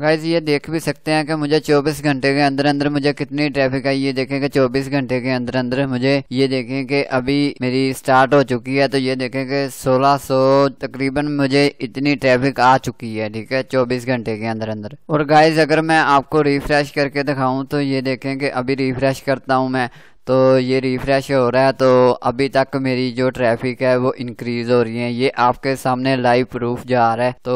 guys ये देख भी सकते हैं कि मुझे 24 घंटे के अंदर अंदर मुझे कितनी ट्रैफिक आई ये देखें कि 24 घंटे के अंदर अंदर मुझे ये देखें कि अभी मेरी स्टार्ट हो चुकी है तो ये देखें कि 1600 तकरीबन मुझे इतनी ट्रैफिक आ चुकी है ठीक है 24 घंटे के अंदर अंदर और गाइज अगर मैं आपको रिफ्रेश करके दिखाऊँ तो ये देखें कि अभी रिफ्रेश करता हूँ मैं तो ये रिफ़्रेश हो रहा है तो अभी तक मेरी जो ट्रैफिक है वो इंक्रीज़ हो रही है ये आपके सामने लाइव प्रूफ जा रहा है तो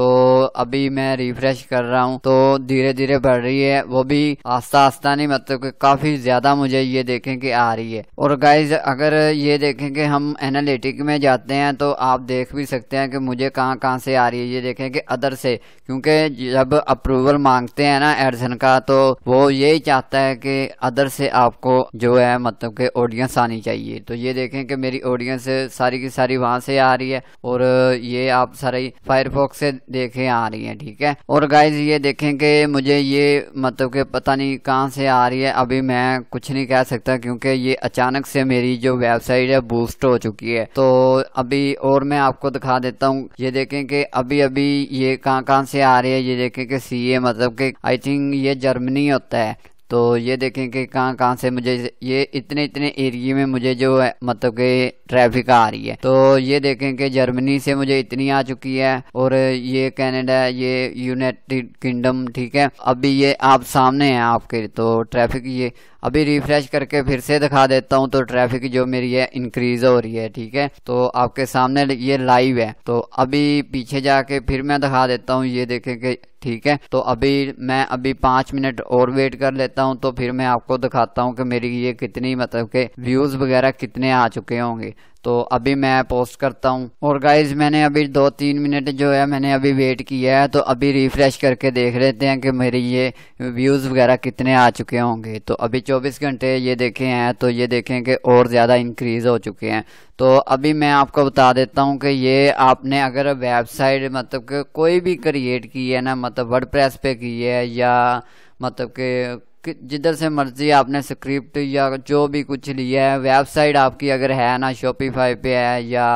अभी मैं रिफ़्रेश कर रहा हूँ तो धीरे धीरे बढ़ रही है वो भी आस्ता आस्ता नहीं मतलब कि काफ़ी ज़्यादा मुझे ये देखें कि आ रही है और गाइज अगर ये देखें कि हम एनालिटिक में जाते हैं तो आप देख भी सकते हैं कि मुझे कहाँ कहाँ से आ रही है ये देखें कि अदर से क्योंकि जब अप्रूवल मांगते हैं ना एडसन का तो वो यही चाहता है कि अदर से आपको जो है मतलब मतलब के ऑडियंस आनी चाहिए तो ये देखें कि मेरी ऑडियंस सारी की सारी वहाँ से आ रही है और ये आप सारी फायरफॉक्स से देखें आ रही है ठीक है और गाइज ये देखें कि मुझे ये मतलब कि पता नहीं कहाँ से आ रही है अभी मैं कुछ नहीं कह सकता क्योंकि ये अचानक से मेरी जो वेबसाइट है बूस्ट हो चुकी है तो अभी और मैं आपको दिखा देता हूँ ये देखें कि अभी अभी ये कहाँ कहाँ से आ रही है ये देखें कि सी ए मतलब कि आई थिंक ये जर्मनी होता है तो ये देखें कि कहाँ कहाँ से मुझे ये इतने इतने एरिए में मुझे जो है मतलब के ट्रैफिक आ रही है तो ये देखें कि जर्मनी से मुझे इतनी आ चुकी है और ये कनाडा ये यूनाइटेड किंगडम ठीक है अभी ये आप सामने हैं आपके तो ट्रैफिक ये अभी रिफ्रेश करके फिर से दिखा देता हूँ तो ट्रैफिक जो मेरी है इंक्रीज हो रही है ठीक है तो आपके सामने ये लाइव है तो अभी पीछे जाके फिर मैं दिखा देता हूँ ये देखें कि ठीक है तो अभी मैं अभी पाँच मिनट और वेट कर लेता हूँ तो फिर मैं आपको दिखाता हूँ कि मेरी ये कितनी मतलब के व्यूज़ वगैरह कितने आ चुके होंगे तो अभी मैं पोस्ट करता हूँ और गाइज मैंने अभी दो तीन मिनट जो है मैंने अभी वेट किया है तो अभी रिफ्रेश करके देख लेते हैं कि मेरे ये व्यूज़ वगैरह कितने आ चुके होंगे तो अभी 24 घंटे ये देखे हैं तो ये देखें कि और ज़्यादा इंक्रीज़ हो चुके हैं तो अभी मैं आपको बता देता हूँ कि ये आपने अगर वेबसाइट मतलब कि कोई भी क्रिएट की है ना मतलब वर्ड पे की है या मतलब कि जिधर से मर्जी आपने स्क्रिप्ट या जो भी कुछ लिया है वेबसाइट आपकी अगर है ना शॉपिफाई पे है या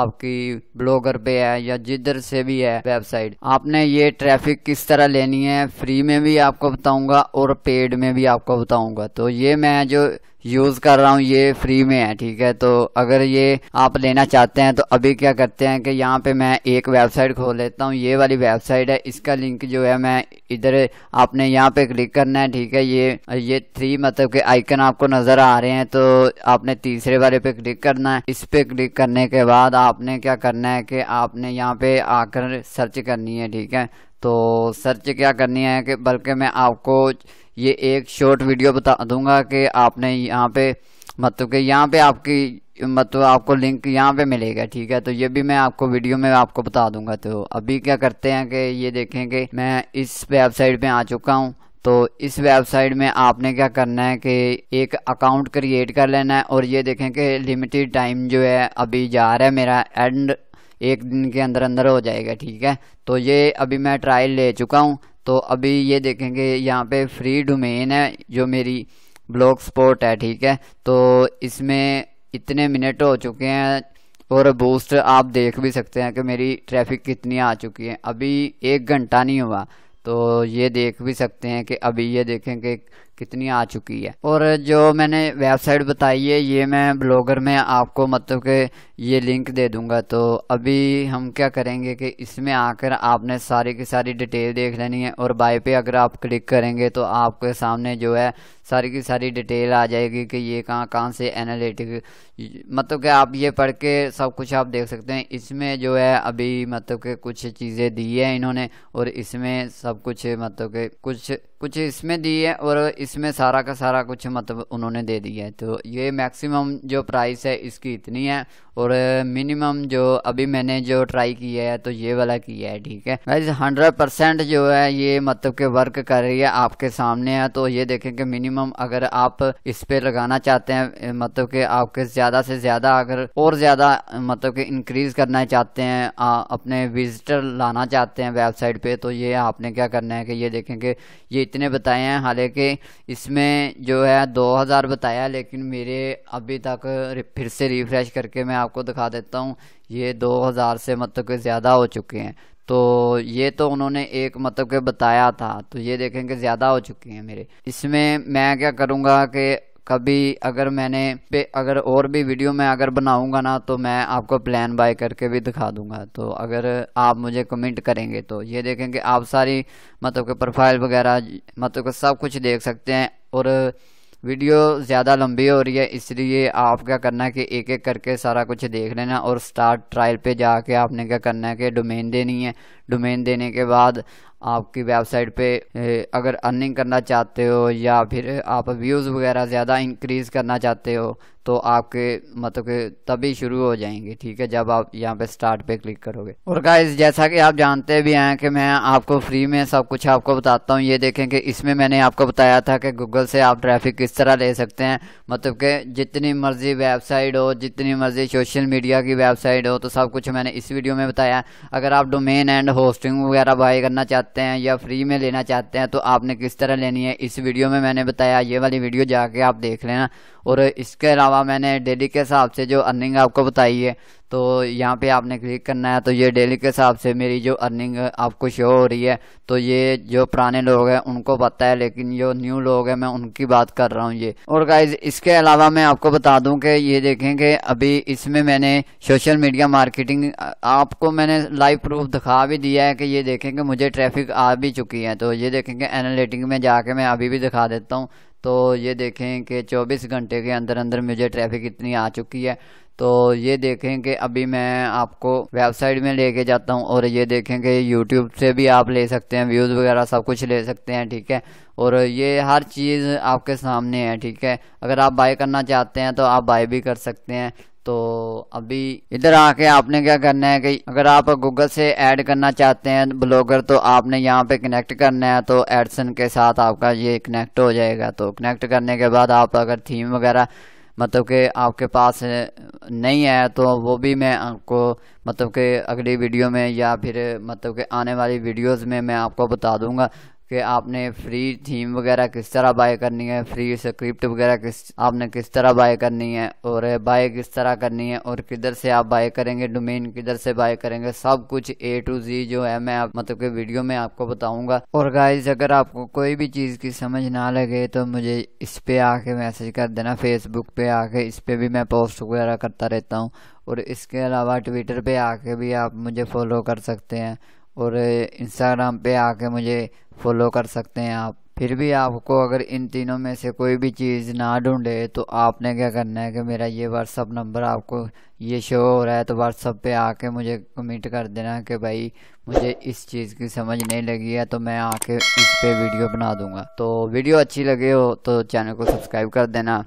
आपकी ब्लॉगर पे है या जिधर से भी है वेबसाइट आपने ये ट्रैफिक किस तरह लेनी है फ्री में भी आपको बताऊंगा और पेड में भी आपको बताऊंगा तो ये मैं जो यूज़ कर रहा हूँ ये फ्री में है ठीक है तो अगर ये आप लेना चाहते हैं तो अभी क्या करते हैं कि यहाँ पे मैं एक वेबसाइट खोल लेता हूँ ये वाली वेबसाइट है इसका लिंक जो है मैं इधर आपने यहाँ पे क्लिक करना है ठीक है ये ये थ्री मतलब के आइकन आपको नज़र आ रहे हैं तो आपने तीसरे वाले पे क्लिक करना है इस पे क्लिक करने के बाद आपने क्या करना है कि आपने यहाँ पे आकर सर्च करनी है ठीक है तो सर्च क्या करनी है कि बल्कि मैं आपको ये एक शॉर्ट वीडियो बता दूंगा कि आपने यहाँ पे मतलब कि यहाँ पे आपकी मतलब आपको लिंक यहाँ पे मिलेगा ठीक है तो ये भी मैं आपको वीडियो में आपको बता दूंगा तो अभी क्या करते हैं कि ये देखें कि मैं इस वेबसाइट पे आ चुका हूँ तो इस वेबसाइट में आपने क्या करना है कि एक अकाउंट क्रिएट कर लेना है और ये देखें कि लिमिटेड टाइम जो है अभी जा रहा है मेरा एंड एक दिन के अंदर अंदर हो जाएगा ठीक है तो ये अभी मैं ट्रायल ले चुका हूँ तो अभी ये देखेंगे यहाँ पे फ्री डोमेन है जो मेरी ब्लॉक स्पोर्ट है ठीक है तो इसमें इतने मिनट हो चुके हैं और बूस्ट आप देख भी सकते हैं कि मेरी ट्रैफिक कितनी आ चुकी है अभी एक घंटा नहीं हुआ तो ये देख भी सकते हैं कि अभी ये देखें कि कितनी आ चुकी है और जो मैंने वेबसाइट बताई है ये मैं ब्लॉगर में आपको मतलब के ये लिंक दे दूंगा तो अभी हम क्या करेंगे कि इसमें आकर आपने सारी की सारी डिटेल देख लेनी है और बाय पे अगर आप क्लिक करेंगे तो आपके सामने जो है सारी की सारी डिटेल आ जाएगी कि ये कहाँ कहाँ से एनालिटिक मतलब कि आप ये पढ़ के सब कुछ आप देख सकते हैं इसमें जो है अभी मतलब के कुछ चीज़ें दी है इन्होंने और इसमें सब कुछ मतलब के कुछ कुछ इसमें दी है और इस इसमें सारा का सारा कुछ मतलब उन्होंने दे दिया है तो ये मैक्सिमम जो प्राइस है इसकी इतनी है और मिनिमम जो अभी मैंने जो ट्राई किया है तो ये वाला किया है ठीक है गाइज हंड्रेड परसेंट जो है ये मतलब के वर्क कर रही है आपके सामने है तो ये देखें कि मिनिमम अगर आप इस पे लगाना चाहते हैं मतलब कि आपके ज़्यादा से ज़्यादा अगर और ज़्यादा मतलब कि इंक्रीज करना चाहते हैं आ, अपने विजिटर लाना चाहते हैं वेबसाइट पे तो ये आपने क्या करना है कि ये देखें कि ये इतने बताए हैं हालांकि इसमें जो है 2000 बताया लेकिन मेरे अभी तक फिर से रिफ़्रेश करके मैं आपको दिखा देता हूँ ये 2000 से मतलब के ज़्यादा हो चुके हैं तो ये तो उन्होंने एक मतलब के बताया था तो ये देखेंगे ज़्यादा हो चुके हैं मेरे इसमें मैं क्या करूँगा कि कभी अगर मैंने पे अगर और भी वीडियो में अगर बनाऊंगा ना तो मैं आपको प्लान बाय करके भी दिखा दूंगा तो अगर आप मुझे कमेंट करेंगे तो ये देखेंगे आप सारी मतलब के प्रोफाइल वगैरह मतलब सब कुछ देख सकते हैं और वीडियो ज़्यादा लंबी हो रही है इसलिए आप क्या करना है कि एक एक करके सारा कुछ देख लेना और स्टार्ट ट्रायल पे जाके आपने क्या करना है कि डोमेन देनी है डोमेन देने के बाद आपकी वेबसाइट पे अगर अर्निंग करना चाहते हो या फिर आप व्यूज़ वगैरह ज़्यादा इंक्रीज़ करना चाहते हो तो आपके मतलब के तभी शुरू हो जाएंगे ठीक है जब आप यहाँ पे स्टार्ट पे क्लिक करोगे और गाइस जैसा कि आप जानते भी हैं कि मैं आपको फ्री में सब कुछ आपको बताता हूँ ये देखें कि इसमें मैंने आपको बताया था कि गूगल से आप ट्रैफिक किस तरह ले सकते हैं मतलब के जितनी मर्जी वेबसाइट हो जितनी मर्जी सोशल मीडिया की वेबसाइट हो तो सब कुछ मैंने इस वीडियो में बताया अगर आप डोमेन एंड होस्टिंग वगैरह बाई करना चाहते चाहते हैं या फ्री में लेना चाहते हैं तो आपने किस तरह लेनी है इस वीडियो में मैंने बताया ये वाली वीडियो जाके आप देख लेना और इसके अलावा मैंने डेली के हिसाब से जो अर्निंग आपको बताई है तो यहाँ पे आपने क्लिक करना है तो ये डेली के हिसाब से मेरी जो अर्निंग आपको शो हो रही है तो ये जो पुराने लोग हैं उनको पता है लेकिन जो न्यू लोग हैं मैं उनकी बात कर रहा हूँ ये और गाइज इसके अलावा मैं आपको बता दूँ कि ये देखें कि अभी इसमें मैंने सोशल मीडिया मार्केटिंग आपको मैंने लाइव प्रूफ दिखा भी दिया है कि ये देखें कि मुझे ट्रैफिक आ भी चुकी है तो ये देखें कि एनालिटिक में जाके मैं अभी भी दिखा देता हूँ तो ये देखें कि 24 घंटे के अंदर अंदर मुझे ट्रैफिक इतनी आ चुकी है तो ये देखें कि अभी मैं आपको वेबसाइट में लेके जाता हूँ और ये देखें कि यूट्यूब से भी आप ले सकते हैं व्यूज़ वगैरह सब कुछ ले सकते हैं ठीक है और ये हर चीज़ आपके सामने है ठीक है अगर आप बाय करना चाहते हैं तो आप बाय भी कर सकते हैं तो अभी इधर आके आपने क्या करना है कि अगर आप गूगल से ऐड करना चाहते हैं ब्लॉगर तो आपने यहाँ पे कनेक्ट करना है तो एडसन के साथ आपका ये कनेक्ट हो जाएगा तो कनेक्ट करने के बाद आप अगर थीम वगैरह मतलब कि आपके पास नहीं है तो वो भी मैं आपको मतलब कि अगली वीडियो में या फिर मतलब कि आने वाली वीडियोस में मैं आपको बता दूंगा कि आपने फ्री थीम वगैरह किस तरह बाय करनी है फ्री स्क्रिप्ट वगैरह किस आपने किस तरह बाय करनी है और बाय किस तरह करनी है और किधर से आप बाय करेंगे डोमेन किधर से बाय करेंगे सब कुछ ए टू जी जो है मैं आप मतलब कि वीडियो में आपको बताऊंगा और गाइज अगर आपको कोई भी चीज़ की समझ ना लगे तो मुझे इस पर आके मैसेज कर देना फेसबुक पे आके इस पर भी मैं पोस्ट वगैरह करता रहता हूँ और इसके अलावा ट्विटर पे आके भी आप मुझे फॉलो कर सकते हैं और इंस्टाग्राम पे आके मुझे फॉलो कर सकते हैं आप फिर भी आपको अगर इन तीनों में से कोई भी चीज़ ना ढूंढे तो आपने क्या करना है कि मेरा ये व्हाट्सअप नंबर आपको ये शो हो रहा है तो व्हाट्सअप पे आके मुझे कमेंट कर देना कि भाई मुझे इस चीज़ की समझ नहीं लगी है तो मैं आके इस पे वीडियो बना दूंगा तो वीडियो अच्छी लगे हो तो चैनल को सब्सक्राइब कर देना